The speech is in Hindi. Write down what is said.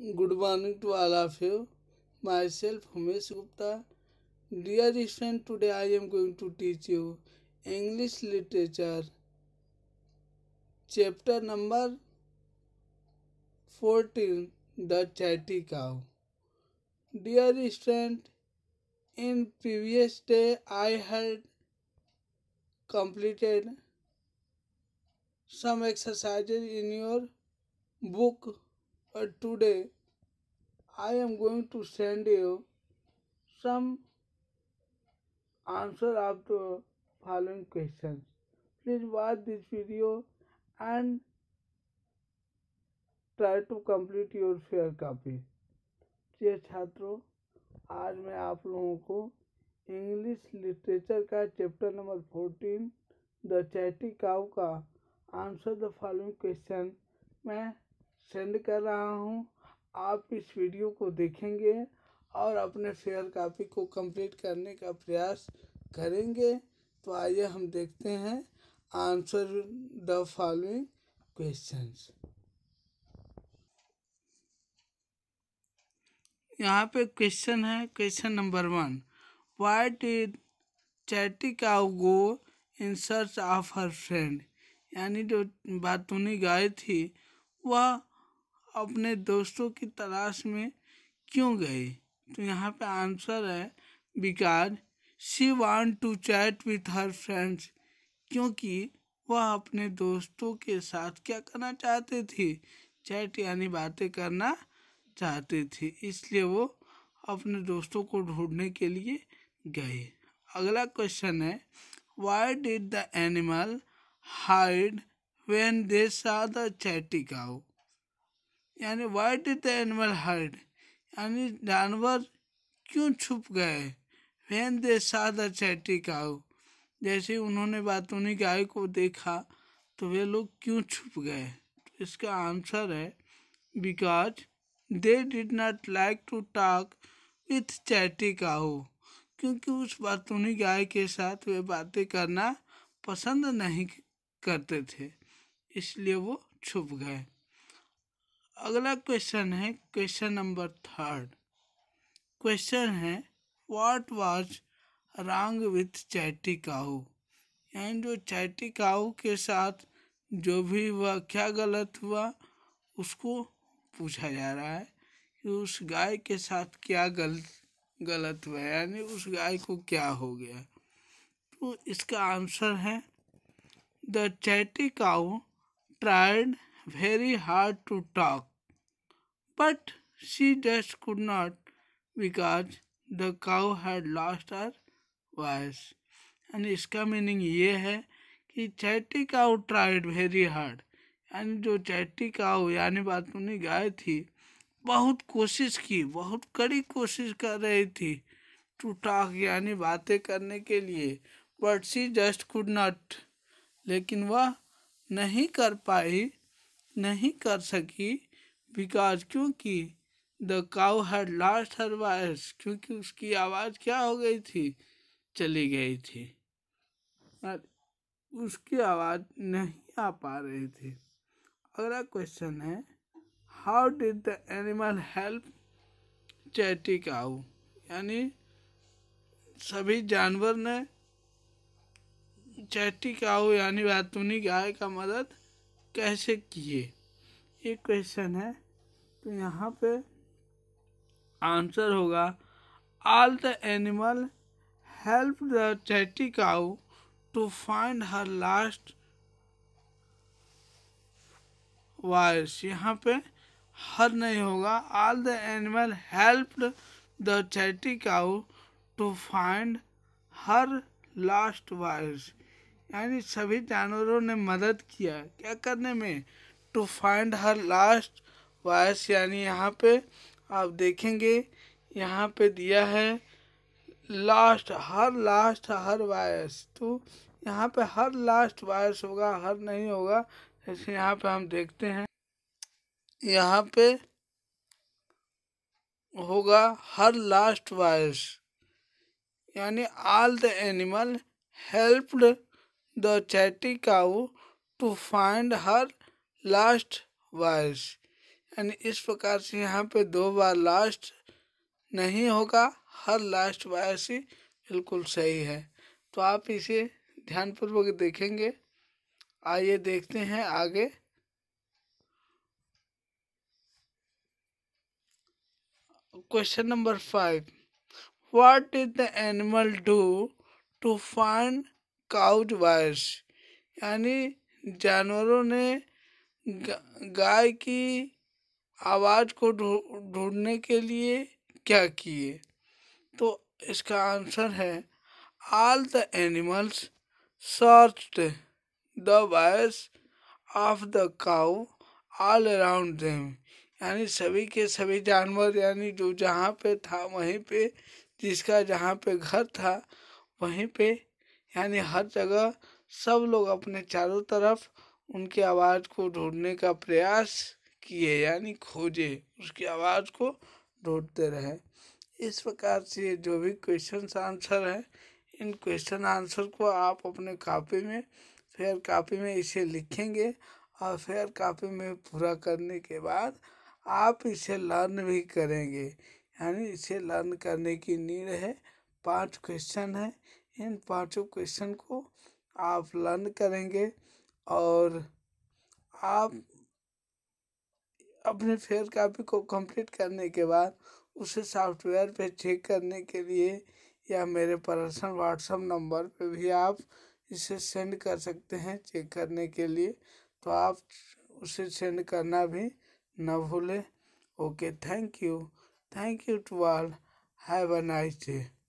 Good morning to all of you. Myself Humesh Gupta. Dear friend, today I am going to teach you English literature. Chapter number 14 The Chatty Cow. Dear friend, in previous day I had completed some exercises in your book but today I am going to send you some answer of the following questions. Please watch this video and try to complete your fair copy. प्रिय छात्रों आज मैं आप लोगों को इंग्लिश लिटरेचर का chapter number fourteen the chatty cow का आंसर द फॉलोइंग क्वेश्चन मैं सेंड कर रहा हूँ आप इस वीडियो को देखेंगे और अपने शेयर कापी को कंप्लीट करने का प्रयास करेंगे तो आइए हम देखते हैं आंसर द फॉलोइंग क्वेश्चंस यहाँ पे क्वेश्चन है question number one why did chatty cow go in search of her friend यानी जो बातूनी गाय थी वह अपने दोस्तों की तलाश में क्यों गई तो यहाँ पे आंसर है because she want to chat with her friends क्योंकि वह अपने दोस्तों के साथ क्या करना चाहते थी चैट यानी बातें करना चाहती थी इसलिए वो अपने दोस्तों को ढूंढने के लिए गए अगला क्वेश्चन है why did the animal hide when they saw the chatty cow यानी why did the animal hide यानी जानवर क्यों छुप गए when they saw the chatty cow जैसे उन्होंने बातूनी गाय को देखा तो वे लोग क्यों छुप गए तो इसका आंसर है because they did not like to talk with chatty cow क्योंकि उस बातूनी गाय के साथ वे बातें करना पसंद नहीं करते थे इसलिए वो छुप गए अगला क्वेश्चन है क्वेश्चन नंबर थर्ड क्वेश्चन है what was wrong with chatty cow यानी जो चैटी काऊ के साथ जो भी हुआ क्या गलत हुआ उसको पूछा जा रहा है कि उस गाय के साथ क्या गलत गलत हुआ यानी उस गाय को क्या हो गया तो इसका आंसर है the chatty cow tried very hard to talk But she just could not because the cow had lost her voice and इसका मीनिंग ये है कि chatty cow tried very hard यानी जो चैटी काउ यानी बातूनी गाय थी बहुत कोशिश की बहुत कड़ी कोशिश कर रही थी टू टॉक यानी बातें करने के लिए but she just could not लेकिन वह नहीं कर पाई नहीं कर सकी बिकॉज क्योंकि the cow had lost her voice क्योंकि उसकी आवाज़ क्या हो गई थी चली गई थी और उसकी आवाज़ नहीं आ पा रही थी अगला क्वेश्चन है how did the animal help chatty cow यानी सभी जानवर ने चैटी काउ यानी बैतूनी गाय का मदद कैसे किए ये क्वेश्चन है तो यहाँ पे आंसर होगा all the animal help the chatty cow to find her lost voice यहाँ पे हर नहीं होगा all the animal help the chatty cow to find her lost voice यानी सभी जानवरों ने मदद किया क्या करने में to find her lost voice यानी यहाँ पे आप देखेंगे यहाँ पे दिया है lost her lost her voice तो यहाँ पे हर लास्ट वायस होगा हर नहीं होगा जैसे यहाँ पे हम देखते हैं यहाँ पे होगा हर लास्ट वायस यानी all the animal helped the chatty cow to find her lost voice यानी इस प्रकार से यहाँ पे दो बार लास्ट नहीं होगा हर लास्ट से बिल्कुल सही है तो आप इसे ध्यानपूर्वक देखेंगे आइए देखते हैं आगे question number five what did the animal do to find cow's voice यानी जानवरों ने गाय की आवाज़ को ढूंढने के लिए क्या किए तो इसका आंसर है all the animals searched the voice of the cow all around them यानी सभी के सभी जानवर यानी जो जहाँ पे था वहीं पे जिसका जहाँ पे घर था वहीं पे यानी हर जगह सब लोग अपने चारों तरफ उनकी आवाज़ को ढूंढने का प्रयास किए यानी खोजे उसकी आवाज़ को ढूंढते रहे इस प्रकार से जो भी क्वेश्चन आंसर हैं इन क्वेश्चन आंसर को आप अपने कापी में फेयर कापी में इसे लिखेंगे और फेयर कापी में पूरा करने के बाद आप इसे लर्न भी करेंगे यानी इसे लर्न करने की नीड है पांच क्वेश्चन है इन पांचों क्वेश्चन को आप लर्न करेंगे और आप अपने फेयर कापी को कंप्लीट करने के बाद उसे सॉफ्टवेयर पे चेक करने के लिए या मेरे पर्सनल व्हाट्सअप नंबर पे भी आप इसे सेंड कर सकते हैं चेक करने के लिए तो आप उसे सेंड करना भी ना भूलें okay thank you thank you to all have a nice day